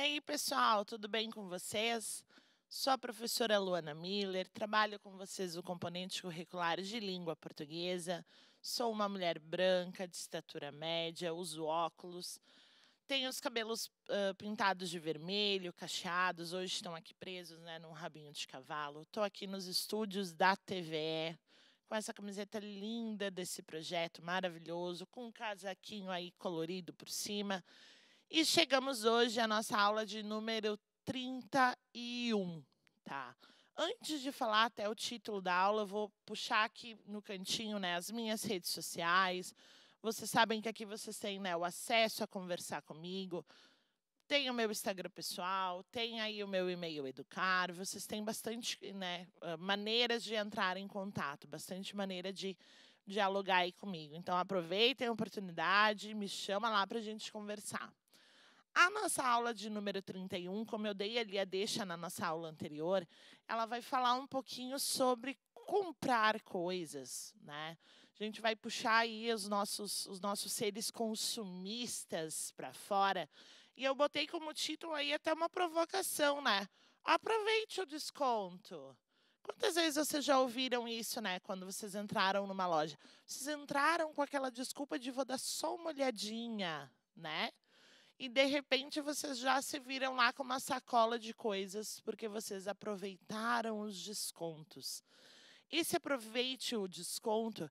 aí, pessoal, tudo bem com vocês? Sou a professora Luana Miller, trabalho com vocês o componente curricular de língua portuguesa. Sou uma mulher branca, de estatura média, uso óculos, tenho os cabelos uh, pintados de vermelho, cacheados, hoje estão aqui presos, né, num rabinho de cavalo. Estou aqui nos estúdios da TVE com essa camiseta linda desse projeto maravilhoso, com um casaquinho aí colorido por cima. E chegamos hoje à nossa aula de número 31, tá? Antes de falar até o título da aula, eu vou puxar aqui no cantinho né, as minhas redes sociais. Vocês sabem que aqui vocês têm né, o acesso a conversar comigo. Tem o meu Instagram pessoal, tem aí o meu e-mail educar. Vocês têm bastante né, ah, maneiras de entrar em contato, bastante maneira de dialogar aí comigo. Então aproveitem a oportunidade, me chama lá para a gente conversar. A nossa aula de número 31, como eu dei ali a deixa na nossa aula anterior, ela vai falar um pouquinho sobre comprar coisas, né? A gente vai puxar aí os nossos, os nossos seres consumistas para fora. E eu botei como título aí até uma provocação, né? Aproveite o desconto. Quantas vezes vocês já ouviram isso, né? Quando vocês entraram numa loja. Vocês entraram com aquela desculpa de vou dar só uma olhadinha, né? e de repente vocês já se viram lá com uma sacola de coisas porque vocês aproveitaram os descontos. E se aproveite o desconto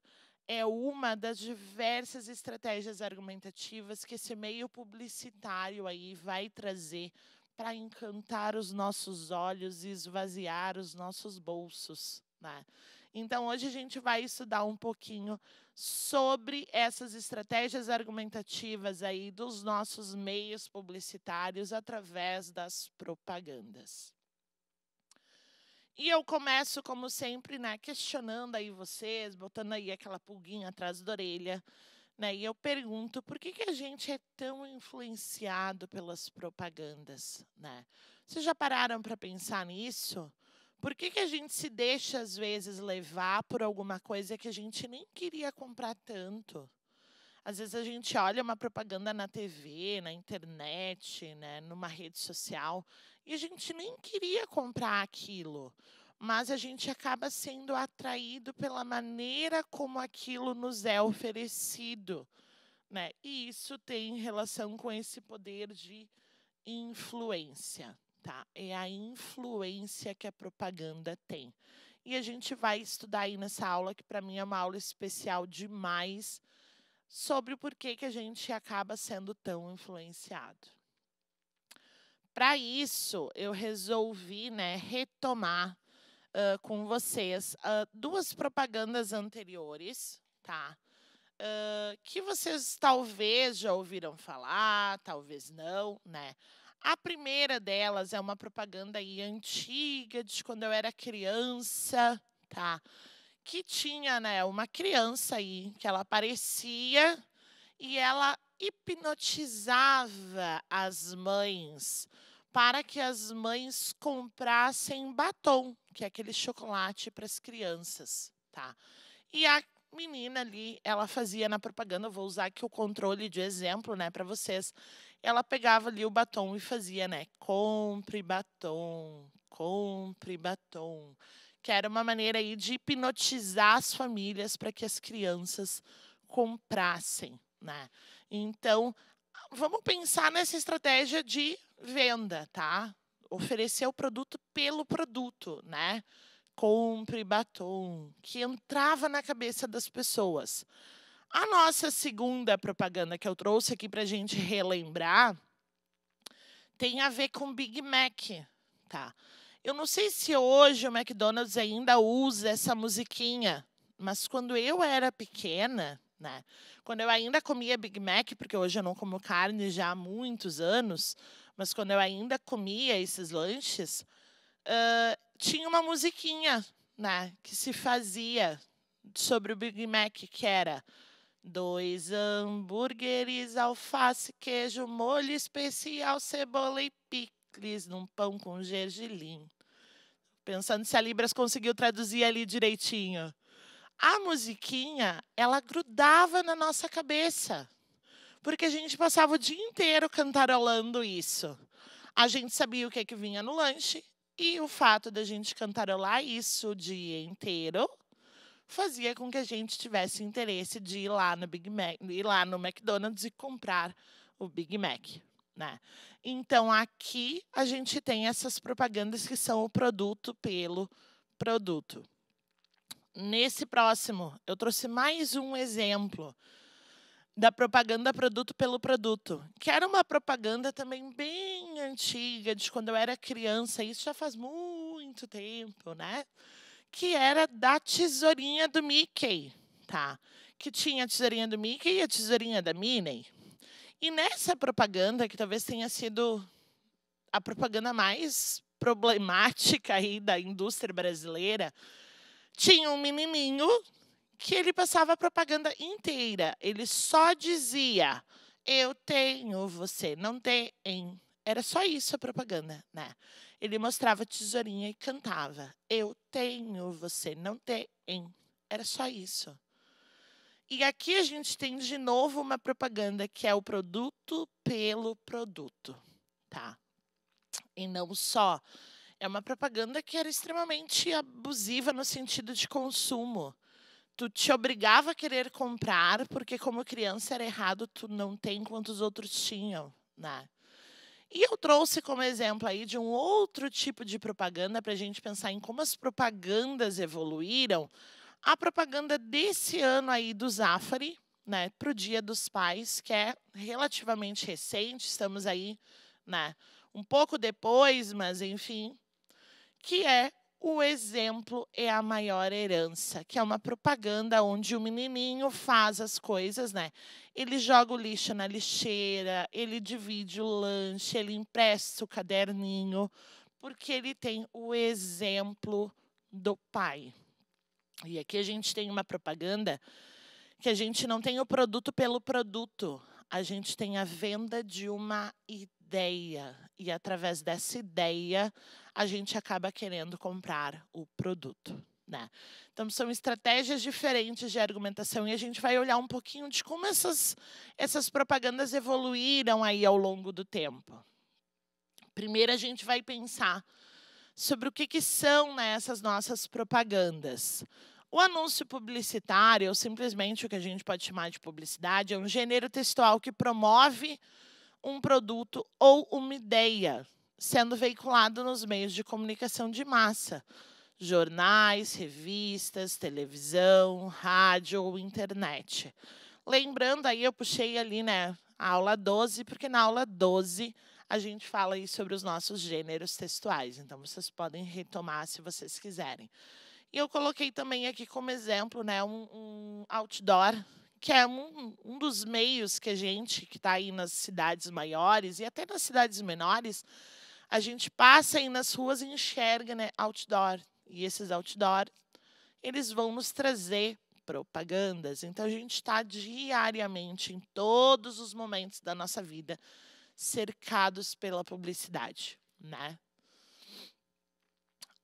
é uma das diversas estratégias argumentativas que esse meio publicitário aí vai trazer para encantar os nossos olhos e esvaziar os nossos bolsos, né? Então, hoje a gente vai estudar um pouquinho sobre essas estratégias argumentativas aí dos nossos meios publicitários através das propagandas. E eu começo, como sempre, né, questionando aí vocês, botando aí aquela pulguinha atrás da orelha. Né, e eu pergunto por que, que a gente é tão influenciado pelas propagandas. Né? Vocês já pararam para pensar nisso? Por que, que a gente se deixa, às vezes, levar por alguma coisa que a gente nem queria comprar tanto? Às vezes a gente olha uma propaganda na TV, na internet, né, numa rede social, e a gente nem queria comprar aquilo, mas a gente acaba sendo atraído pela maneira como aquilo nos é oferecido. Né? E isso tem relação com esse poder de influência tá? É a influência que a propaganda tem. E a gente vai estudar aí nessa aula, que para mim é uma aula especial demais, sobre o porquê que a gente acaba sendo tão influenciado. Para isso, eu resolvi né, retomar uh, com vocês uh, duas propagandas anteriores, tá? Uh, que vocês talvez já ouviram falar, talvez não, né? A primeira delas é uma propaganda aí antiga, de quando eu era criança, tá? Que tinha, né, uma criança aí que ela aparecia e ela hipnotizava as mães para que as mães comprassem batom, que é aquele chocolate para as crianças, tá? E a menina ali, ela fazia na propaganda, vou usar aqui o controle de exemplo, né, para vocês ela pegava ali o batom e fazia, né? Compre batom, compre batom. Que era uma maneira aí de hipnotizar as famílias para que as crianças comprassem, né? Então, vamos pensar nessa estratégia de venda, tá? Oferecer o produto pelo produto, né? Compre batom, que entrava na cabeça das pessoas. A nossa segunda propaganda que eu trouxe aqui para a gente relembrar tem a ver com Big Mac, tá? Eu não sei se hoje o McDonald's ainda usa essa musiquinha, mas quando eu era pequena, né? Quando eu ainda comia Big Mac, porque hoje eu não como carne já há muitos anos, mas quando eu ainda comia esses lanches, uh, tinha uma musiquinha, né? Que se fazia sobre o Big Mac, que era Dois hambúrgueres, alface, queijo, molho especial, cebola e picles num pão com gergelim. Pensando se a Libras conseguiu traduzir ali direitinho. A musiquinha, ela grudava na nossa cabeça. Porque a gente passava o dia inteiro cantarolando isso. A gente sabia o que, é que vinha no lanche, e o fato da gente cantarolar isso o dia inteiro fazia com que a gente tivesse interesse de ir lá no Big Mac, ir lá no McDonald's e comprar o Big Mac. Né? Então aqui a gente tem essas propagandas que são o produto pelo produto. Nesse próximo, eu trouxe mais um exemplo da propaganda produto pelo produto, que era uma propaganda também bem antiga, de quando eu era criança, isso já faz muito tempo, né? que era da tesourinha do Mickey, tá? Que tinha a tesourinha do Mickey e a tesourinha da Minnie. E nessa propaganda, que talvez tenha sido a propaganda mais problemática aí da indústria brasileira, tinha um menininho que ele passava a propaganda inteira. Ele só dizia: Eu tenho, você não tem. Era só isso a propaganda, né? Ele mostrava a tesourinha e cantava: Eu tenho, você não tem. Era só isso. E aqui a gente tem de novo uma propaganda que é o produto pelo produto, tá? E não só. É uma propaganda que era extremamente abusiva no sentido de consumo. Tu te obrigava a querer comprar, porque como criança era errado, tu não tem os outros tinham, né? E eu trouxe como exemplo aí de um outro tipo de propaganda para a gente pensar em como as propagandas evoluíram. A propaganda desse ano aí do Zafari, né, para o Dia dos Pais, que é relativamente recente, estamos aí, né, um pouco depois, mas enfim, que é o exemplo é a maior herança, que é uma propaganda onde o menininho faz as coisas, né? Ele joga o lixo na lixeira, ele divide o lanche, ele empresta o caderninho, porque ele tem o exemplo do pai. E aqui a gente tem uma propaganda que a gente não tem o produto pelo produto, a gente tem a venda de uma ideia. E através dessa ideia, a gente acaba querendo comprar o produto. Né? Então, são estratégias diferentes de argumentação e a gente vai olhar um pouquinho de como essas, essas propagandas evoluíram aí ao longo do tempo. Primeiro, a gente vai pensar sobre o que, que são né, essas nossas propagandas. O anúncio publicitário, ou simplesmente o que a gente pode chamar de publicidade, é um gênero textual que promove um produto ou uma ideia sendo veiculado nos meios de comunicação de massa, jornais, revistas, televisão, rádio ou internet. Lembrando aí, eu puxei ali, né, a aula 12, porque na aula 12 a gente fala aí sobre os nossos gêneros textuais. Então vocês podem retomar se vocês quiserem. E eu coloquei também aqui como exemplo, né, um, um outdoor que é um, um dos meios que a gente, que está aí nas cidades maiores e até nas cidades menores, a gente passa aí nas ruas e enxerga né, outdoor. E esses outdoor, eles vão nos trazer propagandas. Então, a gente está diariamente, em todos os momentos da nossa vida, cercados pela publicidade, né?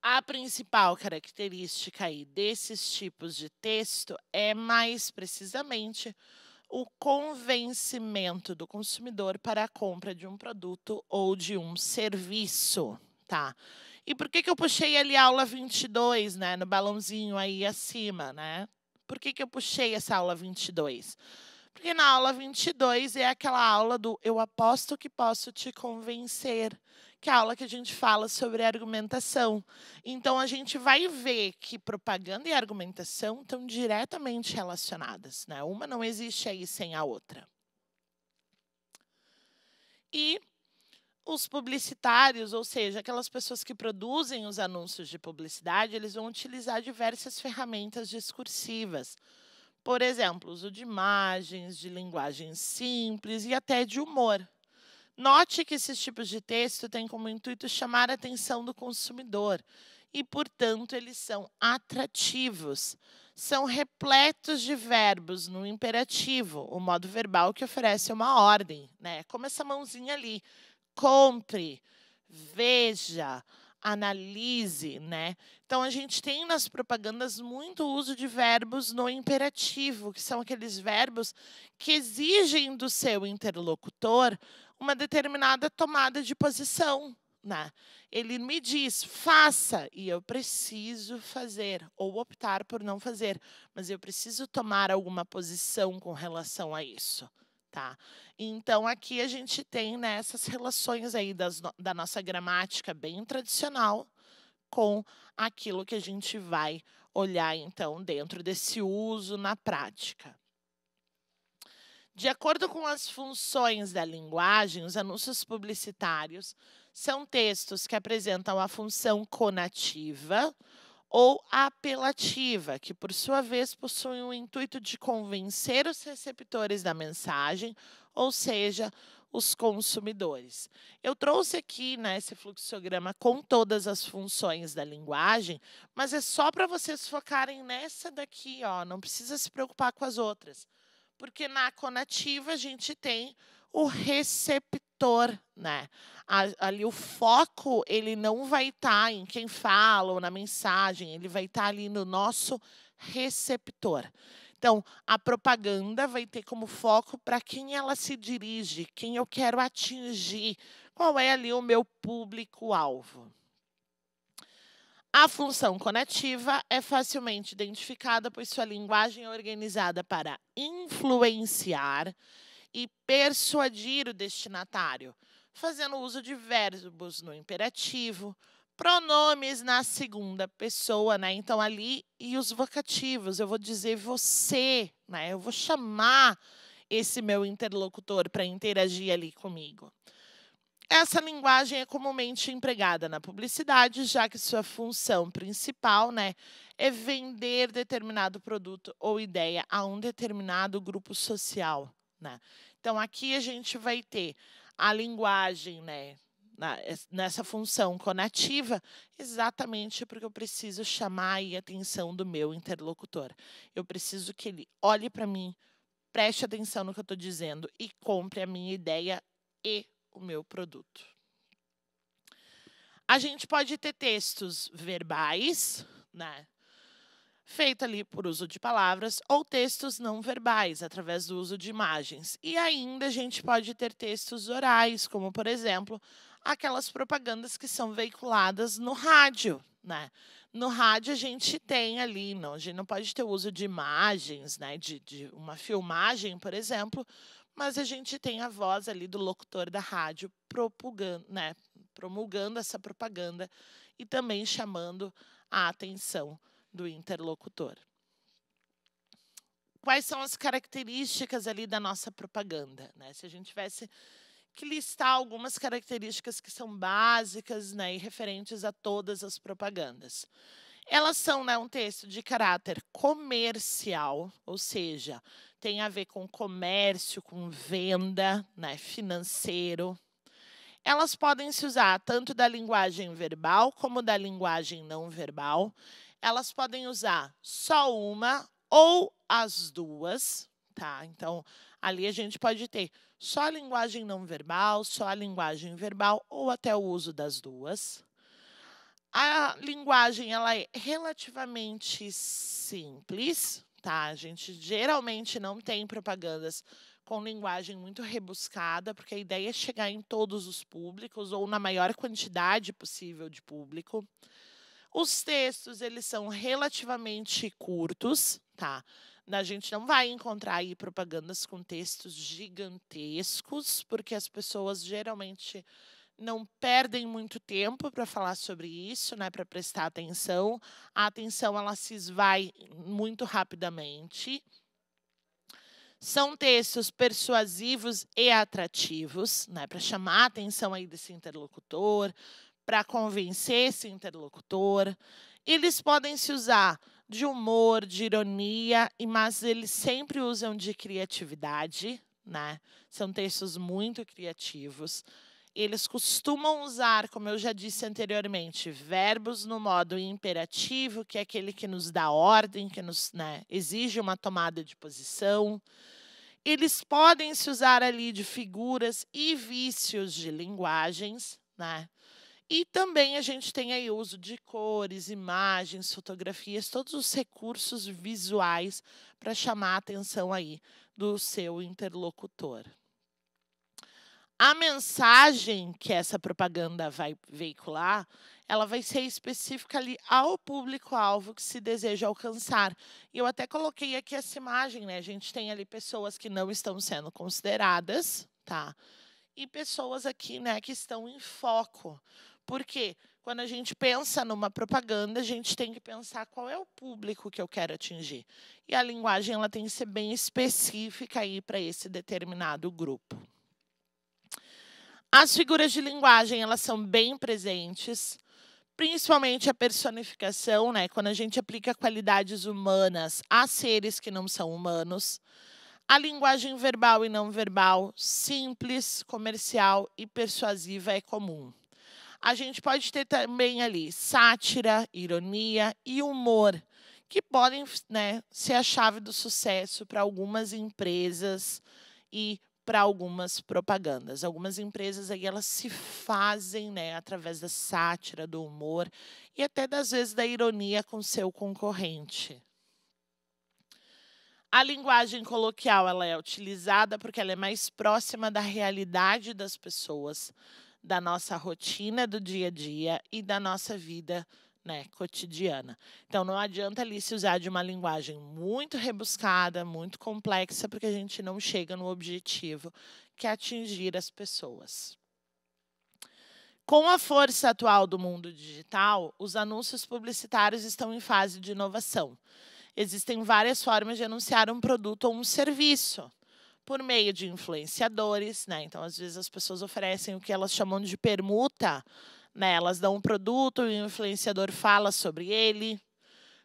A principal característica aí desses tipos de texto é mais precisamente o convencimento do consumidor para a compra de um produto ou de um serviço, tá? E por que, que eu puxei ali a aula 22, né, no balãozinho aí acima, né? Por que, que eu puxei essa aula 22? Porque na aula 22 é aquela aula do eu aposto que posso te convencer, que é a aula que a gente fala sobre argumentação. Então a gente vai ver que propaganda e argumentação estão diretamente relacionadas, né? Uma não existe aí sem a outra. E os publicitários, ou seja, aquelas pessoas que produzem os anúncios de publicidade, eles vão utilizar diversas ferramentas discursivas por exemplo, uso de imagens, de linguagem simples e até de humor. Note que esses tipos de texto têm como intuito chamar a atenção do consumidor e, portanto, eles são atrativos. São repletos de verbos no imperativo, o modo verbal que oferece uma ordem, né? É como essa mãozinha ali: compre, veja, analise, né? Então a gente tem nas propagandas muito uso de verbos no imperativo, que são aqueles verbos que exigem do seu interlocutor uma determinada tomada de posição, né? Ele me diz: "Faça", e eu preciso fazer ou optar por não fazer, mas eu preciso tomar alguma posição com relação a isso tá? Então aqui a gente tem né, essas relações aí das, da nossa gramática bem tradicional com aquilo que a gente vai olhar então dentro desse uso na prática. De acordo com as funções da linguagem, os anúncios publicitários são textos que apresentam a função conativa, ou apelativa, que por sua vez possui o intuito de convencer os receptores da mensagem, ou seja, os consumidores. Eu trouxe aqui né, esse fluxograma com todas as funções da linguagem, mas é só para vocês focarem nessa daqui, ó, não precisa se preocupar com as outras. Porque na conativa a gente tem o receptor setor, né? Ali o foco ele não vai estar tá em quem fala ou na mensagem, ele vai estar tá ali no nosso receptor. Então, a propaganda vai ter como foco para quem ela se dirige, quem eu quero atingir, qual é ali o meu público-alvo. A função conativa é facilmente identificada, pois sua linguagem é organizada para influenciar, e persuadir o destinatário, fazendo uso de verbos no imperativo, pronomes na segunda pessoa, né? Então ali e os vocativos, eu vou dizer você, né? Eu vou chamar esse meu interlocutor para interagir ali comigo. Essa linguagem é comumente empregada na publicidade, já que sua função principal né, é vender determinado produto ou ideia a um determinado grupo social. Né? Então, aqui a gente vai ter a linguagem né, na, nessa função conativa, exatamente porque eu preciso chamar a atenção do meu interlocutor. Eu preciso que ele olhe para mim, preste atenção no que eu estou dizendo e compre a minha ideia e o meu produto. A gente pode ter textos verbais, né? feita ali por uso de palavras ou textos não verbais, através do uso de imagens. E ainda a gente pode ter textos orais, como, por exemplo, aquelas propagandas que são veiculadas no rádio, né? No rádio a gente tem ali, não, a gente não pode ter o uso de imagens, né? De, de uma filmagem, por exemplo, mas a gente tem a voz ali do locutor da rádio propagando, né? promulgando essa propaganda e também chamando a atenção do interlocutor. Quais são as características ali da nossa propaganda? Né? Se a gente tivesse que listar algumas características que são básicas né, e referentes a todas as propagandas. Elas são né, um texto de caráter comercial, ou seja, tem a ver com comércio, com venda, né, financeiro. Elas podem se usar tanto da linguagem verbal como da linguagem não verbal elas podem usar só uma ou as duas, tá? Então, ali a gente pode ter só a linguagem não verbal, só a linguagem verbal ou até o uso das duas. A linguagem ela é relativamente simples, tá? A gente geralmente não tem propagandas com linguagem muito rebuscada, porque a ideia é chegar em todos os públicos ou na maior quantidade possível de público. Os textos, eles são relativamente curtos, tá? A gente não vai encontrar aí propagandas com textos gigantescos, porque as pessoas geralmente não perdem muito tempo para falar sobre isso, né, para prestar atenção. A atenção ela se esvai muito rapidamente. São textos persuasivos e atrativos, né, para chamar a atenção aí desse interlocutor, para convencer esse interlocutor. Eles podem se usar de humor, de ironia, mas eles sempre usam de criatividade, né? São textos muito criativos. Eles costumam usar, como eu já disse anteriormente, verbos no modo imperativo, que é aquele que nos dá ordem, que nos né, exige uma tomada de posição. Eles podem se usar ali de figuras e vícios de linguagens, né? E também a gente tem aí o uso de cores, imagens, fotografias, todos os recursos visuais para chamar a atenção aí do seu interlocutor. A mensagem que essa propaganda vai veicular, ela vai ser específica ali ao público-alvo que se deseja alcançar. E eu até coloquei aqui essa imagem, né? A gente tem ali pessoas que não estão sendo consideradas, tá? E pessoas aqui, né, que estão em foco. Porque quando a gente pensa numa propaganda, a gente tem que pensar qual é o público que eu quero atingir. E a linguagem ela tem que ser bem específica aí para esse determinado grupo. As figuras de linguagem elas são bem presentes, principalmente a personificação, né? Quando a gente aplica qualidades humanas a seres que não são humanos, a linguagem verbal e não verbal, simples, comercial e persuasiva é comum. A gente pode ter também ali sátira, ironia e humor, que podem né, ser a chave do sucesso para algumas empresas e para algumas propagandas. Algumas empresas aí elas se fazem, né, através da sátira, do humor e até das vezes da ironia com seu concorrente. A linguagem coloquial ela é utilizada porque ela é mais próxima da realidade das pessoas, da nossa rotina do dia a dia e da nossa vida né, cotidiana. Então não adianta ali se usar de uma linguagem muito rebuscada, muito complexa, porque a gente não chega no objetivo que é atingir as pessoas. Com a força atual do mundo digital, os anúncios publicitários estão em fase de inovação. Existem várias formas de anunciar um produto ou um serviço por meio de influenciadores, né? Então, às vezes as pessoas oferecem o que elas chamam de permuta, né? Elas dão um produto e o influenciador fala sobre ele,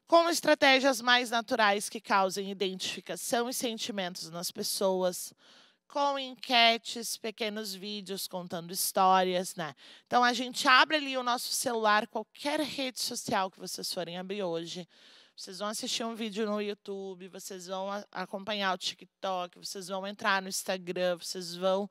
com estratégias mais naturais que causem identificação e sentimentos nas pessoas, com enquetes, pequenos vídeos contando histórias, né? Então a gente abre ali o nosso celular, qualquer rede social que vocês forem abrir hoje vocês vão assistir um vídeo no YouTube, vocês vão acompanhar o TikTok, vocês vão entrar no Instagram, vocês vão.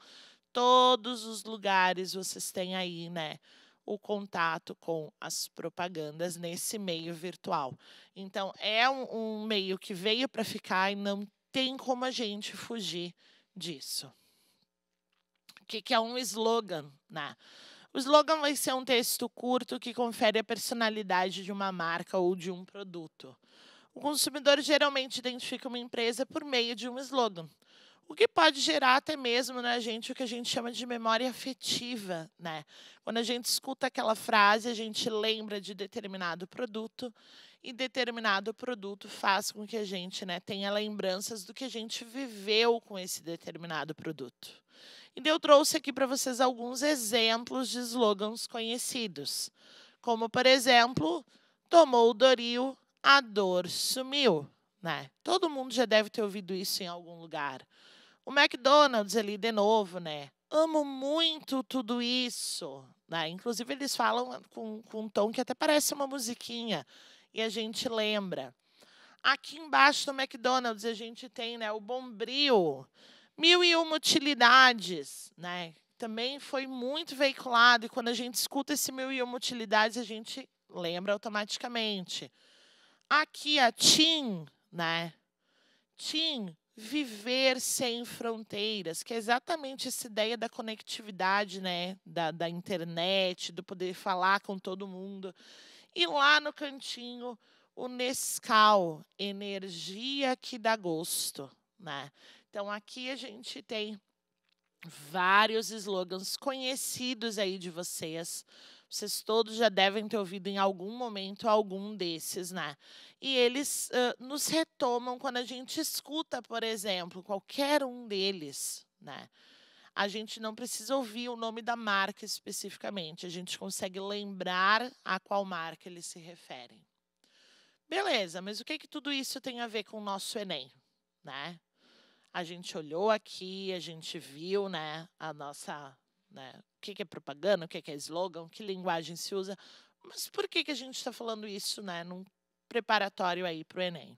Todos os lugares vocês têm aí, né? o contato com as propagandas nesse meio virtual. Então, é um, um meio que veio para ficar e não tem como a gente fugir disso. O que, que é um slogan? Né? O slogan vai ser um texto curto que confere a personalidade de uma marca ou de um produto. O consumidor geralmente identifica uma empresa por meio de um slogan, o que pode gerar até mesmo na né, gente o que a gente chama de memória afetiva, né? Quando a gente escuta aquela frase, a gente lembra de determinado produto e determinado produto faz com que a gente né, tenha lembranças do que a gente viveu com esse determinado produto. E eu trouxe aqui para vocês alguns exemplos de slogans conhecidos, como, por exemplo, tomou o Doril, a dor sumiu. Né? Todo mundo já deve ter ouvido isso em algum lugar. O McDonald's ali de novo, né? Amo muito tudo isso. Né? Inclusive, eles falam com, com um tom que até parece uma musiquinha e a gente lembra. Aqui embaixo do McDonald's a gente tem né, o Bombril, mil e uma utilidades, né? Também foi muito veiculado e quando a gente escuta esse mil e uma utilidades a gente lembra automaticamente. Aqui a TIM, né? TIM, viver sem fronteiras, que é exatamente essa ideia da conectividade, né? Da, da internet, do poder falar com todo mundo. E lá no cantinho, o Nescau, energia que dá gosto, né? Então aqui a gente tem vários slogans conhecidos aí de vocês. Vocês todos já devem ter ouvido em algum momento algum desses, né? E eles uh, nos retomam quando a gente escuta, por exemplo, qualquer um deles, né? a gente não precisa ouvir o nome da marca especificamente, a gente consegue lembrar a qual marca eles se referem. Beleza, mas o que, que tudo isso tem a ver com o nosso Enem? Né? A gente olhou aqui, a gente viu né, a nossa. Né, o que, que é propaganda, o que, que é slogan, que linguagem se usa. Mas por que, que a gente está falando isso né, num preparatório aí para o Enem?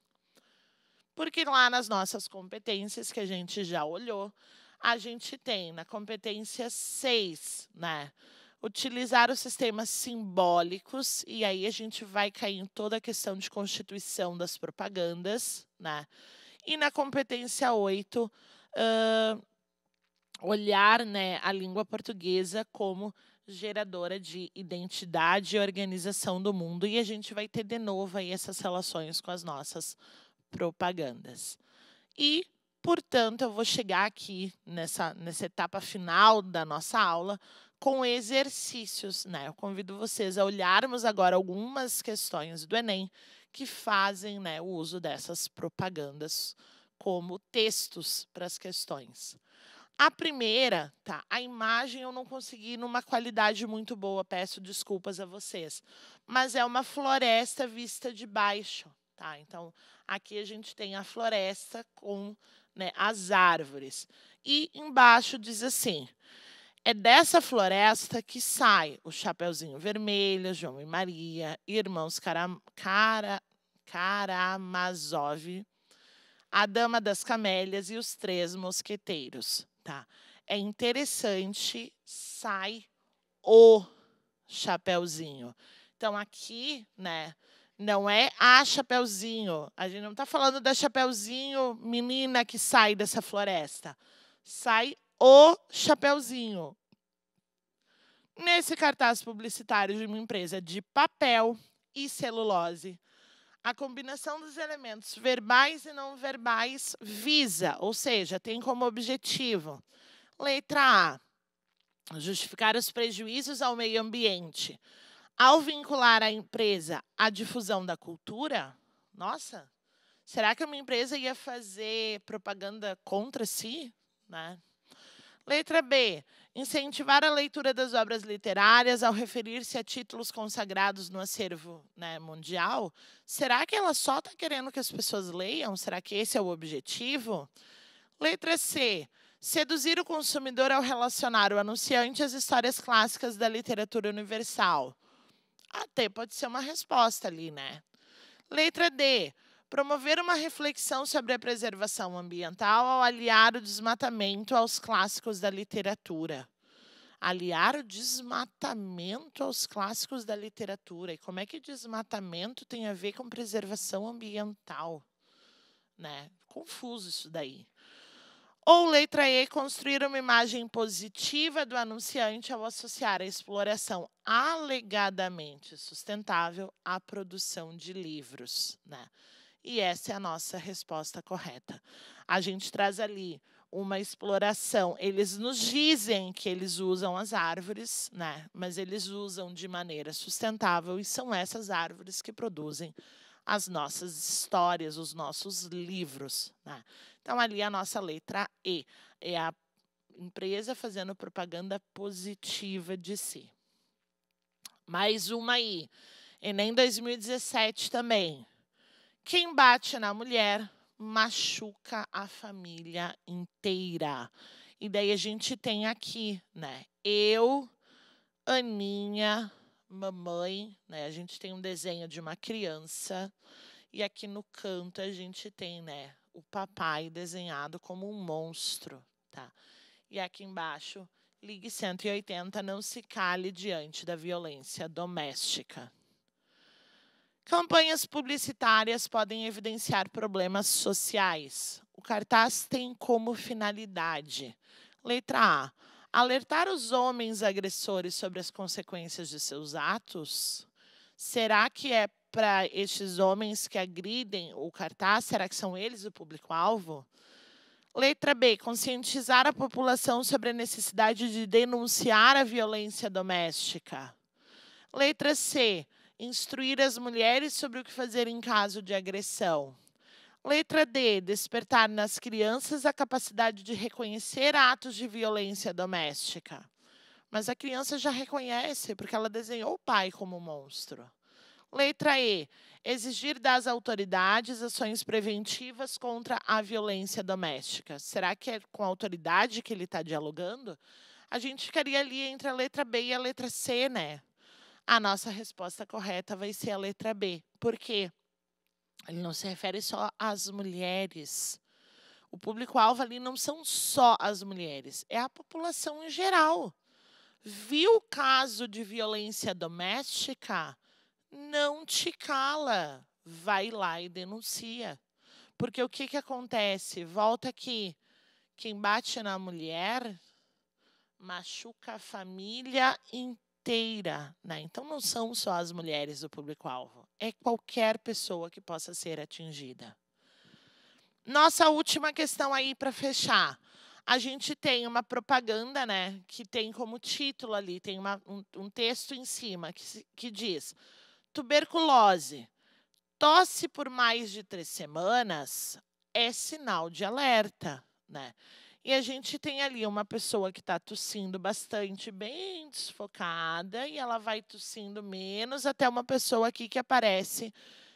Porque lá nas nossas competências que a gente já olhou, a gente tem na competência 6, né? Utilizar os sistemas simbólicos, e aí a gente vai cair em toda a questão de constituição das propagandas, né? E na competência 8, uh, olhar né, a língua portuguesa como geradora de identidade e organização do mundo, e a gente vai ter de novo aí essas relações com as nossas propagandas. E Portanto, eu vou chegar aqui nessa, nessa etapa final da nossa aula com exercícios. Né? Eu convido vocês a olharmos agora algumas questões do Enem que fazem né, o uso dessas propagandas como textos para as questões. A primeira, tá? A imagem eu não consegui numa qualidade muito boa, peço desculpas a vocês. Mas é uma floresta vista de baixo, tá? Então, aqui a gente tem a floresta com né, as árvores. E embaixo diz assim: é dessa floresta que sai o Chapeuzinho Vermelho, João e Maria, Irmãos Karam Karamazov, A Dama das Camélias e os Três Mosqueteiros. Tá? É interessante, sai o Chapeuzinho. Então, aqui, né, não é a Chapeuzinho. A gente não está falando da Chapeuzinho, menina que sai dessa floresta. Sai o Chapeuzinho. Nesse cartaz publicitário de uma empresa de papel e celulose, a combinação dos elementos verbais e não verbais visa, ou seja, tem como objetivo. Letra A: justificar os prejuízos ao meio ambiente ao vincular a empresa à difusão da cultura, nossa, será que a minha empresa ia fazer propaganda contra si? Né? Letra B. Incentivar a leitura das obras literárias ao referir-se a títulos consagrados no acervo né, mundial. Será que ela só está querendo que as pessoas leiam? Será que esse é o objetivo? Letra C. Seduzir o consumidor ao relacionar o anunciante às histórias clássicas da literatura universal até pode ser uma resposta ali, né? Letra D. Promover uma reflexão sobre a preservação ambiental ao aliar o desmatamento aos clássicos da literatura. Aliar o desmatamento aos clássicos da literatura. E como é que desmatamento tem a ver com preservação ambiental? Né? Confuso isso daí. Ou letra E, construir uma imagem positiva do anunciante ao associar a exploração alegadamente sustentável à produção de livros. Né? E essa é a nossa resposta correta. A gente traz ali uma exploração. Eles nos dizem que eles usam as árvores, né? mas eles usam de maneira sustentável e são essas árvores que produzem as nossas histórias, os nossos livros. Né? Então, ali a nossa letra E é a empresa fazendo propaganda positiva de si. Mais uma aí. Enem 2017 também. Quem bate na mulher machuca a família inteira. E daí a gente tem aqui, né? Eu, Aninha, mamãe, né? A gente tem um desenho de uma criança. E aqui no canto a gente tem, né? o papai desenhado como um monstro, tá? E aqui embaixo, ligue 180, não se cale diante da violência doméstica. Campanhas publicitárias podem evidenciar problemas sociais. O cartaz tem como finalidade: letra A, alertar os homens agressores sobre as consequências de seus atos. Será que é para estes homens que agridem o cartaz? Será que são eles o público-alvo? Letra B. Conscientizar a população sobre a necessidade de denunciar a violência doméstica. Letra C. Instruir as mulheres sobre o que fazer em caso de agressão. Letra D. Despertar nas crianças a capacidade de reconhecer atos de violência doméstica. Mas a criança já reconhece, porque ela desenhou o pai como monstro. Letra E. Exigir das autoridades ações preventivas contra a violência doméstica. Será que é com a autoridade que ele está dialogando? A gente ficaria ali entre a letra B e a letra C, né? A nossa resposta correta vai ser a letra B. Por quê? Ele não se refere só às mulheres. O público-alvo ali não são só as mulheres, é a população em geral. Viu caso de violência doméstica? não te cala, vai lá e denuncia. Porque o que, que acontece? Volta aqui. Quem bate na mulher machuca a família inteira. Né? Então, não são só as mulheres o público-alvo, é qualquer pessoa que possa ser atingida. Nossa última questão aí para fechar. A gente tem uma propaganda, né, que tem como título ali, tem uma, um, um texto em cima que, que diz: Tuberculose. Tosse por mais de três semanas é sinal de alerta, né? E a gente tem ali uma pessoa que está tossindo bastante, bem desfocada, e ela vai tossindo menos, até uma pessoa aqui que aparece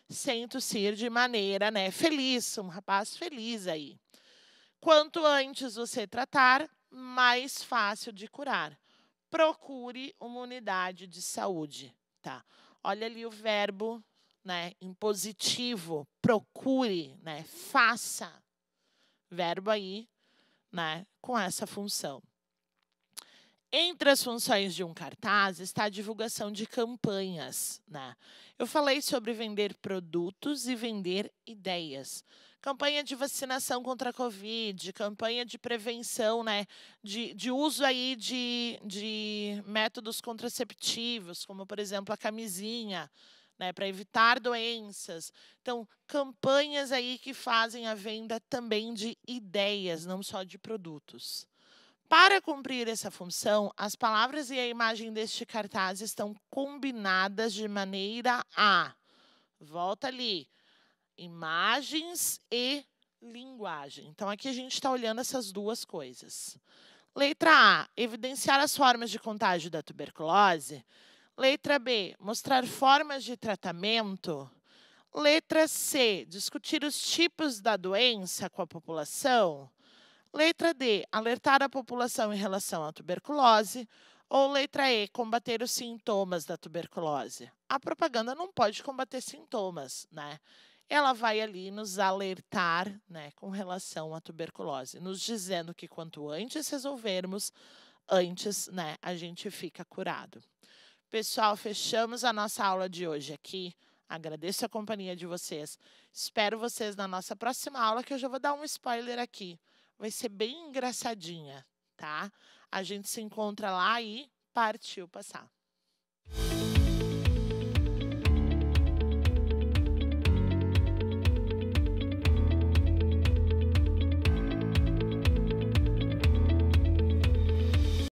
sem tossir de maneira né, feliz, um rapaz feliz aí. Quanto antes você tratar, mais fácil de curar. Procure uma unidade de saúde, tá? Olha ali o verbo, né, impositivo, procure, né, faça. Verbo aí, né, com essa função. Entre as funções de um cartaz está a divulgação de campanhas. Né? Eu falei sobre vender produtos e vender ideias campanha de vacinação contra a Covid, campanha de prevenção, né? De, de uso aí de, de métodos contraceptivos, como por exemplo a camisinha. Né, para evitar doenças. Então, campanhas aí que fazem a venda também de ideias, não só de produtos. Para cumprir essa função, as palavras e a imagem deste cartaz estão combinadas de maneira a. Volta ali imagens e linguagem. Então, aqui a gente está olhando essas duas coisas. Letra A, evidenciar as formas de contágio da tuberculose. Letra B, mostrar formas de tratamento. Letra C, discutir os tipos da doença com a população. Letra D, alertar a população em relação à tuberculose. Ou letra E, combater os sintomas da tuberculose. A propaganda não pode combater sintomas, né? ela vai ali nos alertar né, com relação à tuberculose, nos dizendo que quanto antes resolvermos, antes né, a gente fica curado. Pessoal, fechamos a nossa aula de hoje aqui. Agradeço a companhia de vocês. Espero vocês na nossa próxima aula, que eu já vou dar um spoiler aqui. Vai ser bem engraçadinha, tá? A gente se encontra lá e partiu passar.